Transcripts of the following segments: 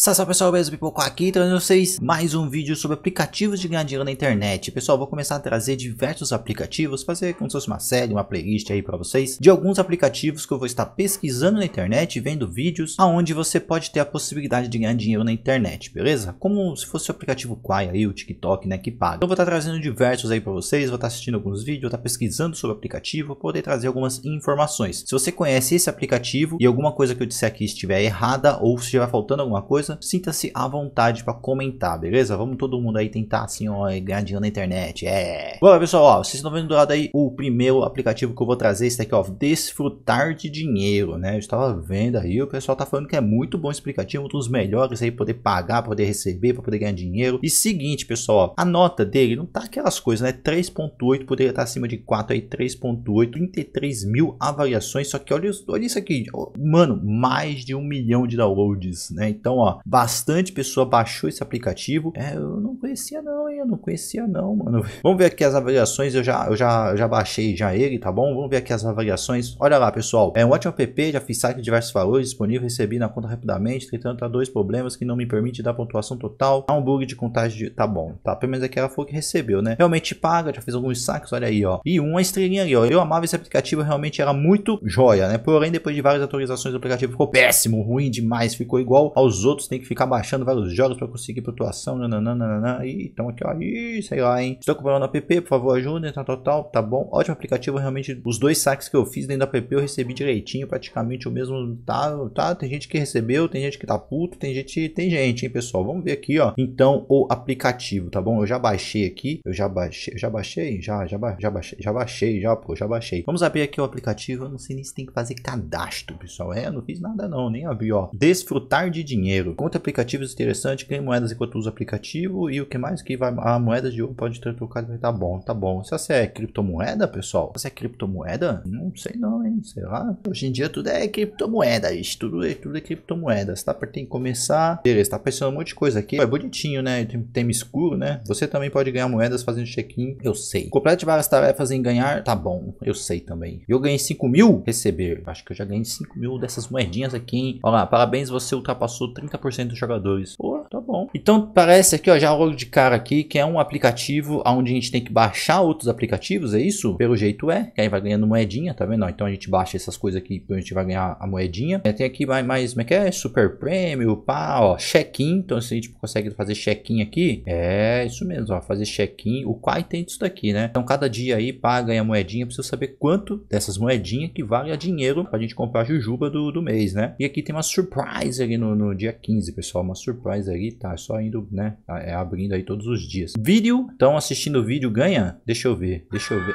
Salve pessoal, beleza? Pipoco aqui, trazendo vocês mais um vídeo sobre aplicativos de ganhar dinheiro na internet. Pessoal, vou começar a trazer diversos aplicativos, fazer como se fosse uma série, uma playlist aí para vocês, de alguns aplicativos que eu vou estar pesquisando na internet, vendo vídeos, aonde você pode ter a possibilidade de ganhar dinheiro na internet, beleza? Como se fosse o aplicativo Quai aí, o TikTok, né, que paga. Então vou estar trazendo diversos aí para vocês, vou estar assistindo alguns vídeos, vou estar pesquisando sobre o aplicativo, poder trazer algumas informações. Se você conhece esse aplicativo e alguma coisa que eu disser aqui estiver errada ou se estiver faltando alguma coisa, coisa, sinta-se à vontade para comentar, beleza? Vamos todo mundo aí tentar assim, ó, ganhar dinheiro na internet. É. Bom, pessoal, ó, vocês estão vendo do lado aí o primeiro aplicativo que eu vou trazer, esse daqui, ó, Desfrutar de Dinheiro, né? Eu estava vendo aí, o pessoal tá falando que é muito bom esse aplicativo, um dos melhores aí, poder pagar, poder receber, para poder ganhar dinheiro. E seguinte, pessoal, ó, a nota dele não tá aquelas coisas, né? 3.8, poderia estar tá acima de 4 aí, 3.8, 33 mil avaliações, só que olha, olha isso aqui, ó, mano, mais de um milhão de downloads, né? Então, ó, bastante pessoa baixou esse aplicativo. É, eu não conhecia não, hein? Eu não conhecia não, mano. Vamos ver aqui as avaliações, eu já, eu já, já baixei já ele, tá bom? Vamos ver aqui as avaliações. Olha lá, pessoal, é um ótimo app, já fiz saque de diversos valores, disponível, recebi na conta rapidamente, entretanto há dois problemas que não me permite dar pontuação total. Há um bug de contagem de... Tá bom, tá? Pelo menos aqui ela foi que recebeu, né? Realmente paga, já fez alguns saques, olha aí, ó. E uma estrelinha ali, ó. Eu amava esse aplicativo, realmente era muito joia, né? Porém, depois de várias atualizações o aplicativo ficou péssimo, ruim demais, ficou igual aos outros você tem que ficar baixando vários jogos para conseguir pontuação, nananana, e então aqui, ó, ih, sei lá, hein. Estou comprando app, por favor, ajuda, tá total tá bom. Ótimo aplicativo, realmente, os dois saques que eu fiz dentro da app eu recebi direitinho, praticamente o mesmo, tá, tá, tem gente que recebeu, tem gente que tá puto, tem gente, tem gente, hein, pessoal. Vamos ver aqui, ó, então, o aplicativo, tá bom? Eu já baixei aqui, eu já baixei, já baixei, já, já, ba já baixei, já baixei, já, pô, já baixei. Vamos abrir aqui o aplicativo, eu não sei nem se tem que fazer cadastro, pessoal. É, não fiz nada não, nem abri, ó. Desfrutar de dinheiro. Encontre aplicativos interessantes, ganhe moedas enquanto usa o aplicativo. E o que mais? Que vai, a moeda de ouro pode ter trocado. Tá bom, tá bom. É se você é criptomoeda, pessoal? Se é criptomoeda? Não sei não, hein? Sei lá. Hoje em dia tudo é criptomoeda, isso. Tudo é, tudo é criptomoeda. Você tá, tem que começar. Beleza, tá pensando um monte de coisa aqui. é bonitinho, né? Tem tema escuro, né? Você também pode ganhar moedas fazendo check-in. Eu sei. Complete várias tarefas em ganhar. Tá bom, eu sei também. Eu ganhei 5 mil? Receber. Acho que eu já ganhei 5 mil dessas moedinhas aqui, hein? Olha lá, parabéns, você ultrapassou 30% 50% dos jogadores, ou bom. Então parece aqui, ó, já logo de cara aqui, que é um aplicativo onde a gente tem que baixar outros aplicativos, é isso? Pelo jeito é, que aí vai ganhando moedinha, tá vendo? então a gente baixa essas coisas aqui, então a gente vai ganhar a moedinha. É, tem aqui mais, mais, como é que é? Super Premium, pá, ó, check-in. Então se a gente consegue fazer check-in aqui, é isso mesmo, ó, fazer check-in. O Quai tem isso daqui, né? Então cada dia aí, pá, ganha moedinha, precisa saber quanto dessas moedinhas que vale a dinheiro pra gente comprar a jujuba do, do mês, né? E aqui tem uma surprise ali no, no dia 15, pessoal, uma surprise ali, tá? tá? É só indo, né? É abrindo aí todos os dias. Vídeo, então assistindo vídeo ganha? Deixa eu ver, deixa eu ver.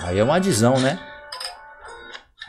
Aí é uma adesão, né?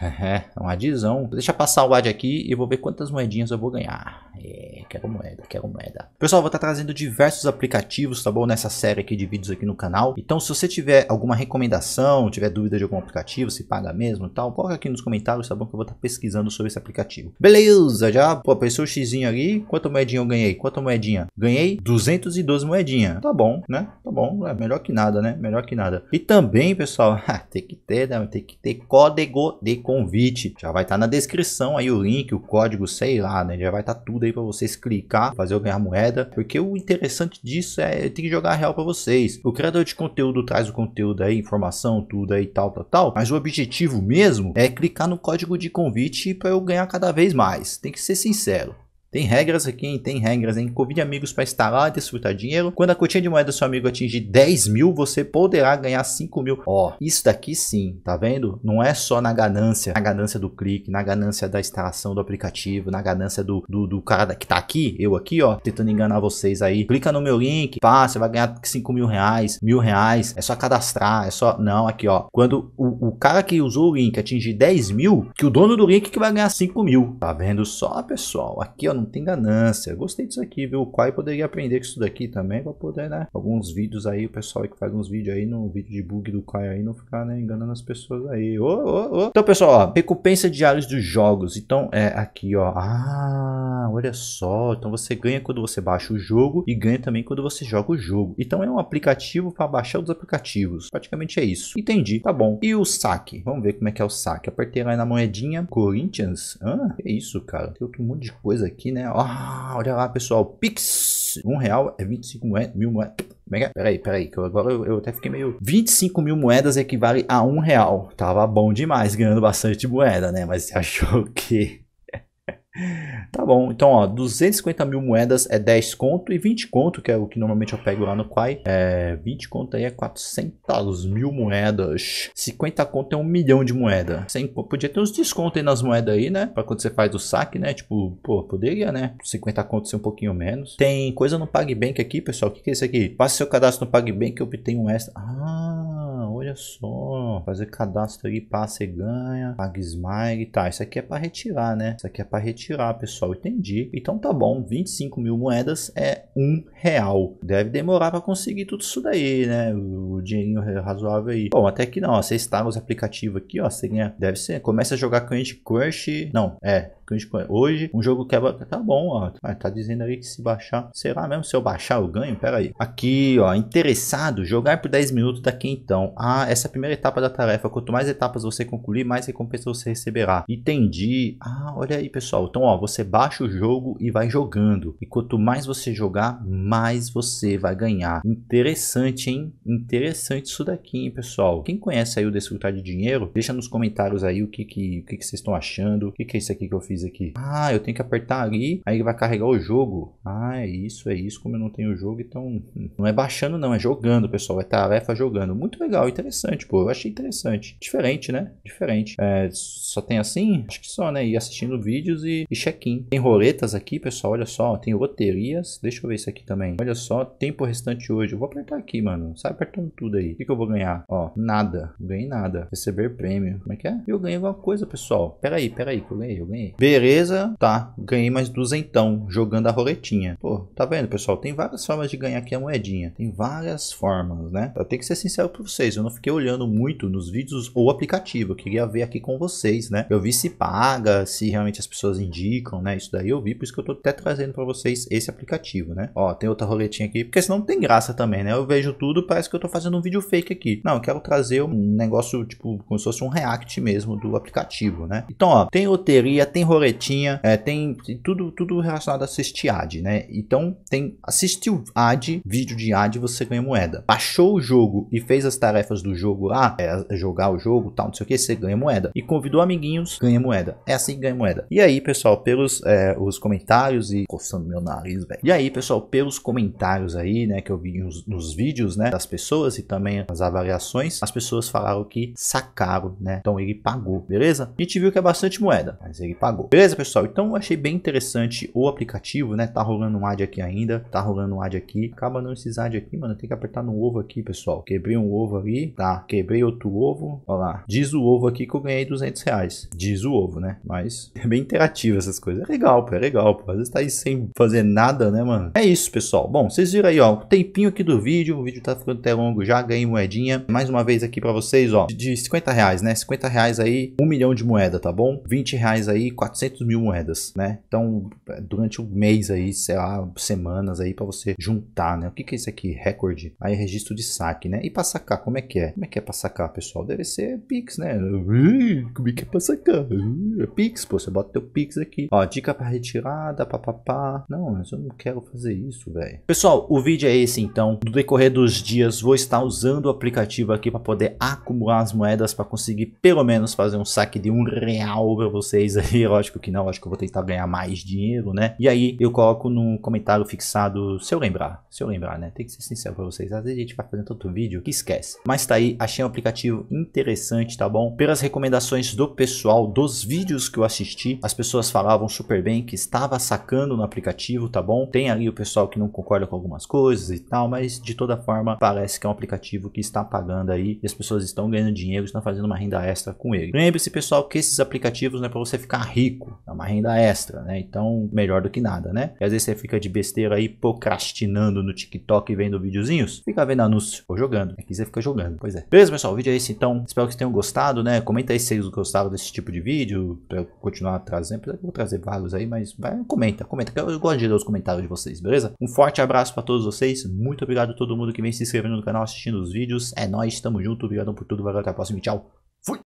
É, é uma adição. Deixa passar o ad aqui e vou ver quantas moedinhas eu vou ganhar. É, quero moeda, quero moeda. Pessoal, vou estar trazendo diversos aplicativos, tá bom? Nessa série aqui de vídeos aqui no canal. Então, se você tiver alguma recomendação, tiver dúvida de algum aplicativo, se paga mesmo e tal, coloca aqui nos comentários, tá bom? Que eu vou estar pesquisando sobre esse aplicativo. Beleza, já pô, apareceu o xizinho ali. Quanta moedinha eu ganhei? Quanto moedinha? Ganhei 212 moedinha. Tá bom, né? Tá bom. É melhor que nada, né? Melhor que nada. E também, pessoal, tem que ter, né? Tem que ter código de convite. Já vai estar tá na descrição aí o link, o código, sei lá, né? Já vai estar tá tudo aí para vocês clicar, fazer eu ganhar moeda, porque o interessante disso é tem que jogar real para vocês. O criador de conteúdo traz o conteúdo aí, informação, tudo aí, tal, tal, tal, mas o objetivo mesmo é clicar no código de convite para eu ganhar cada vez mais. Tem que ser sincero. Tem regras aqui, Tem regras, hein? Convide amigos para instalar e desfrutar dinheiro. Quando a quantia de moeda do seu amigo atingir 10 mil, você poderá ganhar 5 mil. Ó, isso daqui sim, tá vendo? Não é só na ganância, na ganância do clique, na ganância da instalação do aplicativo, na ganância do, do, do cara que tá aqui, eu aqui, ó, tentando enganar vocês aí. Clica no meu link, pá, você vai ganhar 5 mil reais, mil reais, é só cadastrar, é só. Não, aqui, ó. Quando o, o cara que usou o link atingir 10 mil, que o dono do link que vai ganhar 5 mil. Tá vendo só, pessoal? Aqui, ó, não tem ganância. Gostei disso aqui, viu? O Quai poderia aprender com isso daqui também, pra poder, né? Alguns vídeos aí, o pessoal que faz uns vídeos aí, no vídeo de bug do Quai aí, não ficar, né, enganando as pessoas aí. Ô, ô, ô. Então, pessoal, ó, recompensa diários dos jogos. Então, é aqui, ó. Ah, olha só. Então, você ganha quando você baixa o jogo e ganha também quando você joga o jogo. Então, é um aplicativo para baixar os aplicativos. Praticamente é isso. Entendi, tá bom. E o saque? Vamos ver como é que é o saque. Apertei lá na moedinha. Corinthians? Ah, é isso, cara. Tem outro monte de coisa aqui aqui, né? Oh, olha lá, pessoal. Pix! Um real é 25 moedas, mil moedas. Pera aí, pera aí, que é? agora eu, eu, até fiquei meio... 25 mil moedas equivale a um real. Tava bom demais, ganhando bastante moeda, né? Mas você achou que... Tá bom, então ó, 250 mil moedas é 10 conto e 20 conto, que é o que normalmente eu pego lá no Quai, é 20 conto aí é 400 mil moedas, 50 conto é 1 milhão de moeda, 100, podia ter uns descontos aí nas moedas aí, né, pra quando você faz o saque, né, tipo, pô, poderia, né, 50 conto ser um pouquinho menos. Tem coisa no PagBank aqui, pessoal, o que, que é isso aqui? Passe seu cadastro no PagBank que eu obtenho um extra, ah, olha só, fazer cadastro aí, passa e ganha, paga smile, tá, isso aqui é para retirar, né? Isso aqui é para retirar, pessoal, entendi. Então tá bom, 25 mil moedas é um real. Deve demorar para conseguir tudo isso daí, né? O dinheirinho razoável aí. Bom, até que não, você está nos aplicativos aqui, ó, você ganha, deve ser, começa a jogar Candy Crush, não, é, Hoje, um jogo quebra. É tá bom, ó. Ah, tá dizendo aí que se baixar. Será mesmo? Se eu baixar, eu ganho? Pera aí. Aqui, ó. Interessado. Jogar por 10 minutos daqui então. Ah, essa é a primeira etapa da tarefa. Quanto mais etapas você concluir, mais recompensa você receberá. Entendi. Ah, olha aí, pessoal. Então, ó. Você baixa o jogo e vai jogando. E quanto mais você jogar, mais você vai ganhar. Interessante, hein? Interessante isso daqui, hein, pessoal. Quem conhece aí o Desfrutar de Dinheiro, deixa nos comentários aí o que, que, o que, que vocês estão achando. O que, que é isso aqui que eu fiz? fiz aqui. Ah, eu tenho que apertar ali, aí vai carregar o jogo. Ah, é isso, é isso. Como eu não tenho o jogo, então. Hum, não é baixando, não, é jogando, pessoal. É tarefa jogando. Muito legal, interessante, pô. Eu achei interessante. Diferente, né? Diferente. É, só tem assim? Acho que só, né? E assistindo vídeos e, e check-in. Tem roletas aqui, pessoal. Olha só, tem loterias. Deixa eu ver isso aqui também. Olha só, tempo restante hoje. Eu vou apertar aqui, mano. Sai apertando tudo aí. O que, que eu vou ganhar? Ó, nada. Não ganhei nada. Receber prêmio. Como é que é? Eu ganhei alguma coisa, pessoal. Pera aí, pera aí, que eu ganhei, eu ganhei. Beleza, tá. Ganhei mais duzentão jogando a roletinha. Pô, tá vendo, pessoal? Tem várias formas de ganhar aqui a moedinha. Tem várias formas, né? Eu tenho que ser sincero pra vocês. Eu não fiquei olhando muito nos vídeos ou aplicativo. Eu queria ver aqui com vocês, né? Eu vi se paga, se realmente as pessoas indicam, né? Isso daí eu vi, por isso que eu tô até trazendo pra vocês esse aplicativo, né? Ó, tem outra roletinha aqui. Porque senão não tem graça também, né? Eu vejo tudo, parece que eu tô fazendo um vídeo fake aqui. Não, eu quero trazer um negócio, tipo, como se fosse um react mesmo do aplicativo, né? Então, ó, tem loteria, tem roletinha roletinha, é, tem tudo, tudo relacionado a assistir ad, né? Então tem assistiu ad, vídeo de ad, você ganha moeda. Baixou o jogo e fez as tarefas do jogo lá, é, jogar o jogo, tal, não sei o que, você ganha moeda. E convidou amiguinhos, ganha moeda. É assim que ganha moeda. E aí, pessoal, pelos é, os comentários e coçando meu nariz, velho. E aí, pessoal, pelos comentários aí, né, que eu vi nos, nos vídeos, né, das pessoas e também as avaliações, as pessoas falaram que sacaram, né? Então ele pagou, beleza? A gente viu que é bastante moeda, mas ele pagou. Beleza, pessoal? Então achei bem interessante o aplicativo, né? Tá rolando um ad aqui ainda, tá rolando um ad aqui. Acaba não esses ad aqui, mano. Tem que apertar no ovo aqui, pessoal. Quebrei um ovo ali, tá? Quebrei outro ovo, ó lá. Diz o ovo aqui que eu ganhei 200 reais. Diz o ovo, né? Mas é bem interativo essas coisas. É legal, pô, é legal, pô. Às vezes tá aí sem fazer nada, né, mano? É isso, pessoal. Bom, vocês viram aí, ó, o tempinho aqui do vídeo. O vídeo tá ficando até longo já, ganhei moedinha. Mais uma vez aqui pra vocês, ó, de 50 reais, né? 50 reais aí, um milhão de moeda, tá bom? 20 reais aí, 400 400 mil moedas, né? Então, é, durante um mês aí, sei lá, semanas aí para você juntar, né? O que, que é isso aqui? Recorde. Aí é registro de saque, né? E para sacar, como é que é? Como é que é para sacar, pessoal? Deve ser Pix, né? é pra sacar. É Pix, pô, você bota teu Pix aqui. Ó, dica pra retirada, papapá. Não, mas eu não quero fazer isso, velho. Pessoal, o vídeo é esse então. No decorrer dos dias, vou estar usando o aplicativo aqui pra poder acumular as moedas pra conseguir pelo menos fazer um saque de um real pra vocês aí. Lógico que não, acho que eu vou tentar ganhar mais dinheiro, né? E aí eu coloco num comentário fixado, se eu lembrar, se eu lembrar, né? Tem que ser sincero pra vocês. Às vezes a gente vai fazendo tanto vídeo que esquece. Mas tá aí, achei um aplicativo interessante, tá bom? Pelas recomendações do pessoal, dos vídeos que eu assisti, as pessoas falavam super bem que estava sacando no aplicativo, tá bom? Tem ali o pessoal que não concorda com algumas coisas e tal, mas de toda forma parece que é um aplicativo que está pagando aí e as pessoas estão ganhando dinheiro, estão fazendo uma renda extra com ele. Lembre-se, pessoal, que esses aplicativos não é para você ficar rico, é uma renda extra, né? Então, melhor do que nada, né? E às vezes você fica de besteira aí procrastinando no TikTok e vendo videozinhos, fica vendo anúncio ou jogando. Aqui é você fica jogando, pois é. Beleza, pessoal? O vídeo é esse então. Espero que vocês tenham gostado, né? Comenta aí se vocês gostaram gostava desse tipo de vídeo, para eu continuar trazendo, eu vou trazer vários aí, mas vai, comenta, comenta, que eu gosto de ler os comentários de vocês, beleza? Um forte abraço para todos vocês, muito obrigado a todo mundo que vem se inscrevendo no canal, assistindo os vídeos, é nóis, tamo junto, obrigado por tudo, valeu, até a próxima tchau!